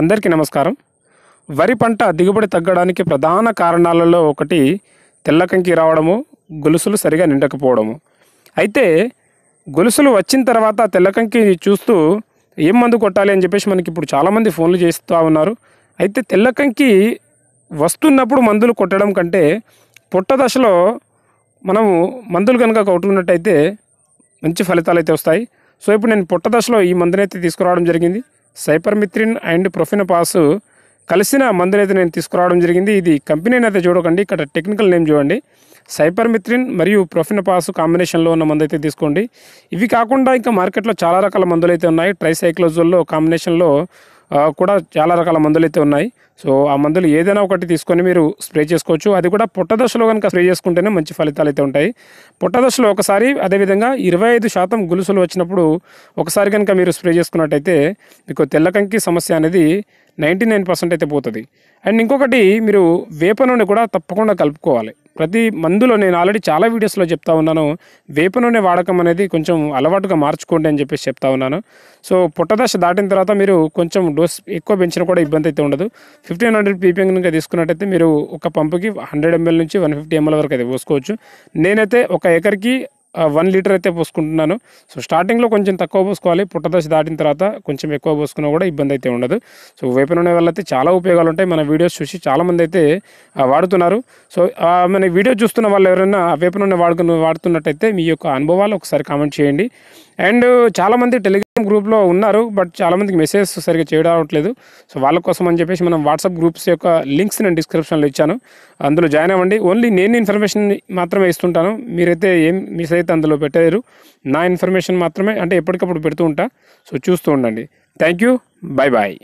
అందరికీ నమస్కారం వరి పంట దిగుబడి తగ్గడానికి ప్రధాన కారణాలలో ఒకటి తెల్లకంకి రావడము గొలుసులు సరిగా నిండకపోవడము అయితే గొలుసులు వచ్చిన తర్వాత తెల్లకంకి చూస్తూ ఏం మందు కొట్టాలి అని చెప్పేసి మనకి ఇప్పుడు చాలామంది ఫోన్లు చేస్తూ ఉన్నారు అయితే తెల్లకంకి వస్తున్నప్పుడు మందులు కొట్టడం కంటే పుట్ట దశలో మనము మందులు కనుక కొట్టుకున్నట్టయితే మంచి ఫలితాలు అయితే వస్తాయి సో ఇప్పుడు నేను పుట్ట దశలో ఈ మందునైతే తీసుకురావడం జరిగింది సైపర్మిత్రిన్ అండ్ ప్రొఫినపాస్ కలిసిన మందునైతే నేను తీసుకురావడం జరిగింది ఇది కంపెనీ అయితే చూడకండి ఇక్కడ టెక్నికల్ నేమ్ చూడండి సైపర్మిత్రిన్ మరియు ప్రొఫినపాస్ కాంబినేషన్లో ఉన్న మందు అయితే తీసుకోండి ఇవి కాకుండా ఇంకా మార్కెట్లో చాలా రకాల మందులు అయితే ఉన్నాయి ట్రైసైక్లోజోల్లో కాంబినేషన్లో కూడా చాలా రకాల మందులు అయితే ఉన్నాయి సో ఆ మందులు ఏదైనా ఒకటి తీసుకొని మీరు స్ప్రే చేసుకోవచ్చు అది కూడా పొట్టదశలో కనుక స్ప్రే చేసుకుంటేనే మంచి ఫలితాలు అయితే ఉంటాయి పుట్టదశలో ఒకసారి అదేవిధంగా ఇరవై ఐదు శాతం గులుసులు వచ్చినప్పుడు ఒకసారి కనుక మీరు స్ప్రే చేసుకున్నట్టయితే మీకు తెల్లకంకి సమస్య అనేది నైంటీ నైన్ పర్సెంట్ అయితే పోతుంది అండ్ ఇంకొకటి మీరు వేప నూనె కూడా తప్పకుండా కలుపుకోవాలి ప్రతి మందులో నేను ఆల్రెడీ చాలా వీడియోస్లో చెప్తా ఉన్నాను వేప నూనె వాడకం అనేది కొంచెం అలవాటుగా మార్చుకోండి అని చెప్పేసి చెప్తా ఉన్నాను సో పుట్టదశ దాటిన తర్వాత మీరు కొంచెం డోస్ ఎక్కువ పెంచినా కూడా ఇబ్బంది అయితే ఉండదు ఫిఫ్టీన్ హండ్రెడ్ పీపీఎం కనుక తీసుకున్నట్టయితే మీరు ఒక పంపుకి హండ్రెడ్ ఎంఎల్ నుంచి వన్ ఫిఫ్టీ ఎంఎల్ వరకు అయితే పోసుకోవచ్చు నేనైతే ఒక ఎకర్కి వన్ లీటర్ అయితే పోసుకుంటున్నాను సో స్టార్టింగ్లో కొంచెం తక్కువ పోసుకోవాలి పుట్టదశ దాటిన తర్వాత కొంచెం ఎక్కువ పోసుకున్నా కూడా ఇబ్బంది అయితే ఉండదు సో వేప నూనె వల్ల అయితే చాలా ఉపయోగాలు ఉంటాయి మన వీడియోస్ చూసి చాలామంది అయితే వాడుతున్నారు సో మన వీడియో చూస్తున్న వాళ్ళు ఎవరైనా వేప నూనె వాడుకున్న వాడుతున్నట్టయితే మీ యొక్క అనుభవాలు ఒకసారి కామెంట్ చేయండి అండ్ చాలామంది టెలిగ్రామ్ గ్రూప్లో ఉన్నారు బట్ చాలామందికి మెసేజ్ సరిగ్గా చేయడం రావట్లేదు సో వాళ్ళ కోసం అని చెప్పేసి మనం వాట్సాప్ గ్రూప్స్ యొక్క లింక్స్ నేను డిస్క్రిప్షన్లో ఇచ్చాను అందులో జాయిన్ అవ్వండి ఓన్లీ నేను ఇన్ఫర్మేషన్ మాత్రమే ఇస్తుంటాను మీరైతే ఏం మిస్ అయితే అందులో పెట్టలేరు నా ఇన్ఫర్మేషన్ మాత్రమే అంటే ఎప్పటికప్పుడు పెడుతూ ఉంటా సో చూస్తూ ఉండండి థ్యాంక్ యూ బాయ్ బాయ్